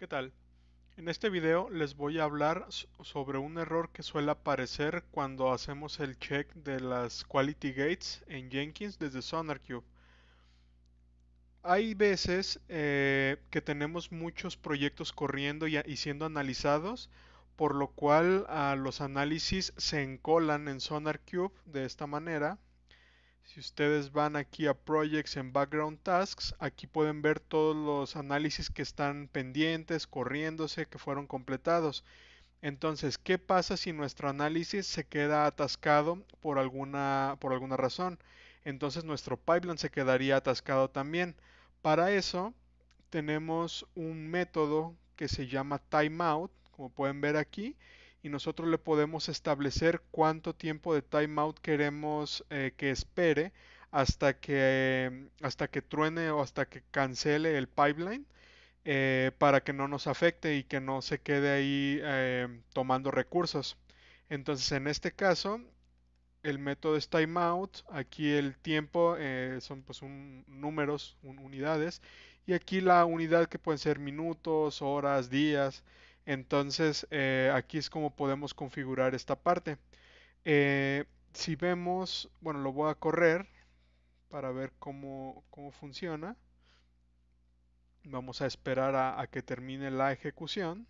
¿Qué tal? En este video les voy a hablar sobre un error que suele aparecer cuando hacemos el check de las quality gates en Jenkins desde SonarQube. Hay veces eh, que tenemos muchos proyectos corriendo y, siendo analizados, por lo cual los análisis se encolan en SonarQube de esta manera si ustedes van aquí a Projects en Background Tasks, aquí pueden ver todos los análisis que están pendientes, corriéndose, que fueron completados. Entonces, ¿qué pasa si nuestro análisis se queda atascado por alguna, por alguna razón? Entonces nuestro pipeline se quedaría atascado también. Para eso tenemos un método que se llama timeout, como pueden ver aquí, y nosotros le podemos establecer cuánto tiempo de timeout queremos eh, que espere hasta que, hasta que truene o hasta que cancele el pipeline eh, para que no nos afecte y que no se quede ahí em, tomando recursos. Entonces en este caso el método es timeout, aquí el tiempo eh, son pues un, números, unidades y aquí la unidad que pueden ser minutos, horas, días. Entonces eh, aquí es como podemos configurar esta parte. Eh, si vemos, bueno, lo voy a correr para ver cómo, funciona. Vamos a esperar a, a, que termine la ejecución.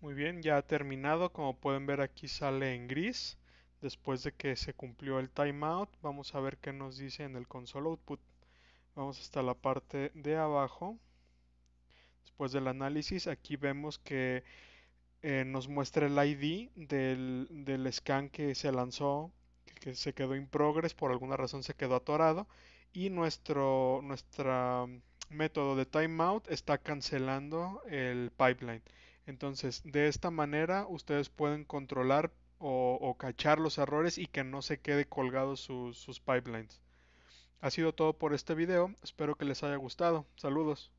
Muy bien, ya ha terminado. Como pueden ver aquí sale en gris. Después de que se cumplió el timeout, vamos a ver qué nos dice en el console output. Vamos hasta la parte de abajo pues del análisis, aquí vemos que eh, nos muestra el ID del, scan que se lanzó, que se quedó in progress, por alguna razón se quedó atorado, y nuestro mm, método de timeout está cancelando el pipeline. Entonces, de esta manera ustedes pueden controlar o, cachar los errores y que no se quede colgados sus pipelines. Ha sido todo por este video, espero que les haya gustado. Saludos.